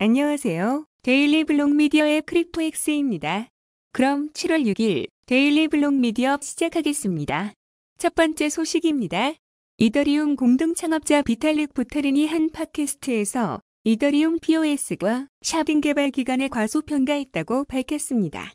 안녕하세요. 데일리 블록 미디어의 크립토엑스입니다. 그럼 7월 6일 데일리 블록 미디어 시작하겠습니다. 첫 번째 소식입니다. 이더리움 공동 창업자 비탈릭 부타린이 한 팟캐스트에서 이더리움 POS가 샤빙 개발 기간에 과소평가했다고 밝혔습니다.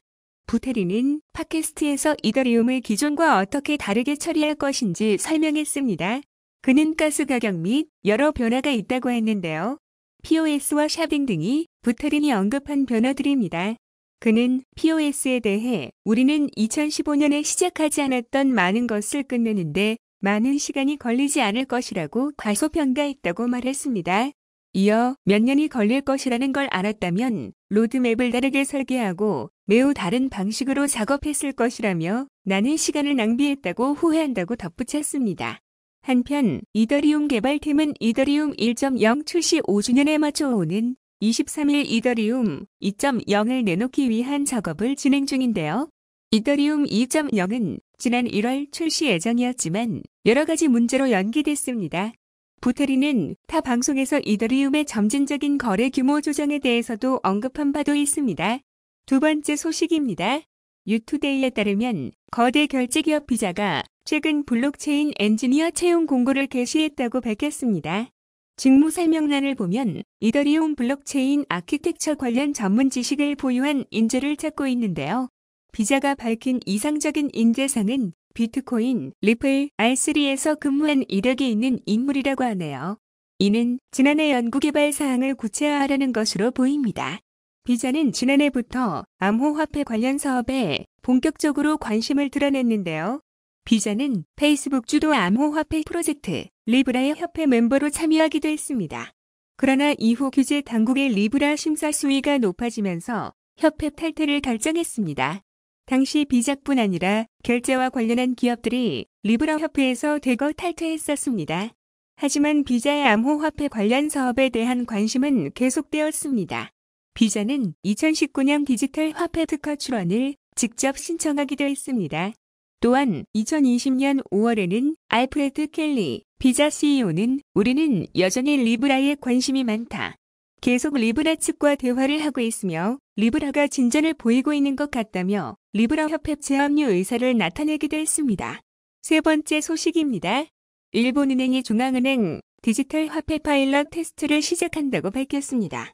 부테리는 팟캐스트에서 이더리움을 기존과 어떻게 다르게 처리할 것인지 설명했습니다. 그는 가스 가격 및 여러 변화가 있다고 했는데요. POS와 샵빙 등이 부테린이 언급한 변화들입니다. 그는 POS에 대해 우리는 2015년에 시작하지 않았던 많은 것을 끝내는데 많은 시간이 걸리지 않을 것이라고 과소평가했다고 말했습니다. 이어 몇 년이 걸릴 것이라는 걸 알았다면 로드맵을 다르게 설계하고 매우 다른 방식으로 작업했을 것이라며 나는 시간을 낭비했다고 후회한다고 덧붙였습니다. 한편 이더리움 개발팀은 이더리움 1.0 출시 5주년에 맞춰 오는 23일 이더리움 2.0을 내놓기 위한 작업을 진행 중인데요. 이더리움 2.0은 지난 1월 출시 예정이었지만 여러 가지 문제로 연기됐습니다. 부테리는 타 방송에서 이더리움의 점진적인 거래 규모 조정에 대해서도 언급한 바도 있습니다. 두 번째 소식입니다. 유투데이에 따르면 거대 결제기업 비자가 최근 블록체인 엔지니어 채용 공고를 게시했다고 밝혔습니다. 직무 설명란을 보면 이더리움 블록체인 아키텍처 관련 전문 지식을 보유한 인재를 찾고 있는데요. 비자가 밝힌 이상적인 인재상은 비트코인, 리플, R3에서 근무한 이력이 있는 인물이라고 하네요. 이는 지난해 연구개발 사항을 구체화하려는 것으로 보입니다. 비자는 지난해부터 암호화폐 관련 사업에 본격적으로 관심을 드러냈는데요. 비자는 페이스북 주도 암호화폐 프로젝트 리브라의 협회 멤버로 참여하기도 했습니다. 그러나 이후 규제 당국의 리브라 심사 수위가 높아지면서 협회 탈퇴를 결정했습니다. 당시 비자뿐 아니라 결제와 관련한 기업들이 리브라 협회에서 대거 탈퇴했었습니다. 하지만 비자의 암호화폐 관련 사업에 대한 관심은 계속되었습니다. 비자는 2019년 디지털 화폐 특허 출원을 직접 신청하기도 했습니다. 또한 2020년 5월에는 알프레드 켈리 비자 CEO는 우리는 여전히 리브라에 관심이 많다. 계속 리브라 측과 대화를 하고 있으며 리브라가 진전을 보이고 있는 것 같다며 리브라 협회 재합류 의사를 나타내기도 했습니다. 세 번째 소식입니다. 일본은행이 중앙은행 디지털 화폐 파일럿 테스트를 시작한다고 밝혔습니다.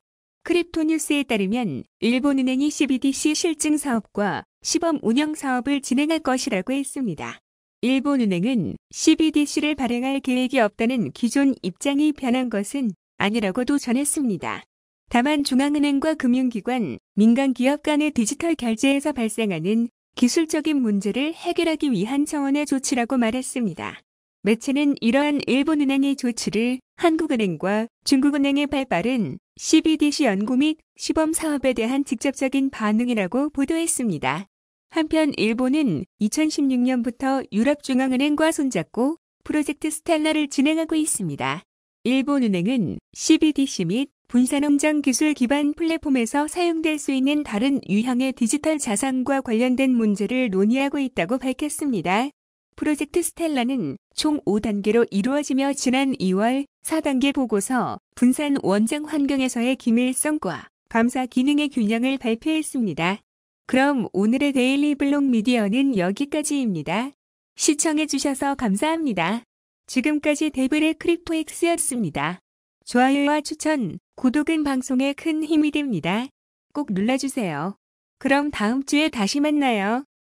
크립토뉴스에 따르면 일본은행이 CBDC 실증 사업과 시범 운영 사업을 진행할 것이라고 했습니다. 일본은행은 CBDC를 발행할 계획이 없다는 기존 입장이 변한 것은 아니라고도 전했습니다. 다만 중앙은행과 금융기관, 민간기업 간의 디지털 결제에서 발생하는 기술적인 문제를 해결하기 위한 청원의 조치라고 말했습니다. 매체는 이러한 일본은행의 조치를 한국은행과 중국은행의 발빠른 CBDC 연구 및 시범 사업에 대한 직접적인 반응이라고 보도했습니다. 한편 일본은 2016년부터 유럽중앙은행과 손잡고 프로젝트 스텔라를 진행하고 있습니다. 일본은행은 CBDC 및 분산농장 기술 기반 플랫폼에서 사용될 수 있는 다른 유형의 디지털 자산과 관련된 문제를 논의하고 있다고 밝혔습니다. 프로젝트 스텔라는 총 5단계로 이루어지며 지난 2월 4단계 보고서 분산 원장 환경에서의 기밀성과 감사 기능의 균형을 발표했습니다. 그럼 오늘의 데일리 블록 미디어는 여기까지입니다. 시청해주셔서 감사합니다. 지금까지 데블의 크립토엑스였습니다. 좋아요와 추천, 구독은 방송에 큰 힘이 됩니다. 꼭 눌러주세요. 그럼 다음 주에 다시 만나요.